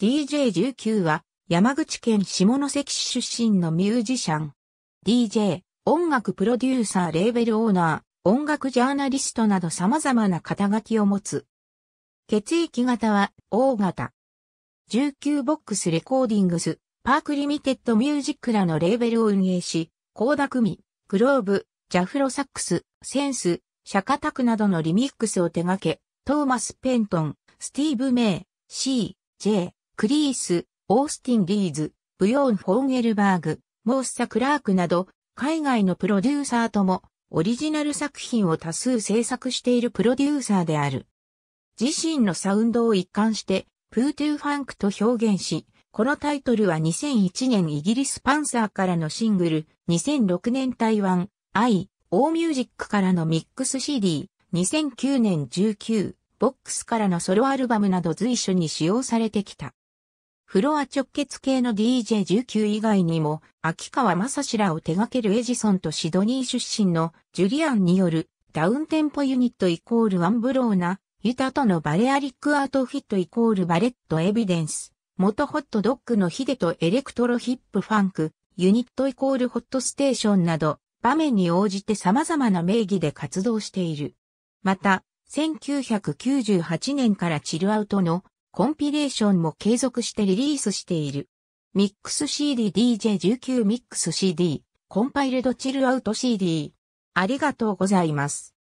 DJ19 は山口県下関市出身のミュージシャン。DJ、音楽プロデューサー、レーベルオーナー、音楽ジャーナリストなど様々な肩書きを持つ。血液型は O 型。19ボックスレコーディングス、パークリミテッドミュージックらのレーベルを運営し、コーダ組、グローブ、ジャフロサックス、センス、シャカタクなどのリミックスを手掛け、トーマス・ペントン、スティーブ・メイ、C、J、クリース、オースティン・リーズ、ブヨーン・フォンゲルバーグ、モーサ・クラークなど、海外のプロデューサーとも、オリジナル作品を多数制作しているプロデューサーである。自身のサウンドを一貫して、プートゥーファンクと表現し、このタイトルは2001年イギリスパンサーからのシングル、2006年台湾、アイ、オーミュージックからのミックス CD、2009年19、ボックスからのソロアルバムなど随所に使用されてきた。フロア直結系の DJ19 以外にも、秋川正史らを手掛けるエジソンとシドニー出身のジュリアンによるダウンテンポユニットイコールワンブローナ、ユタとのバレアリックアートフィットイコールバレットエビデンス、元ホットドッグのヒデとエレクトロヒップファンク、ユニットイコールホットステーションなど、場面に応じて様々な名義で活動している。また、1998年からチルアウトのコンピレーションも継続してリリースしている。ミックス CD DJ19 ミックス CD コンパイルドチルアウト CD ありがとうございます。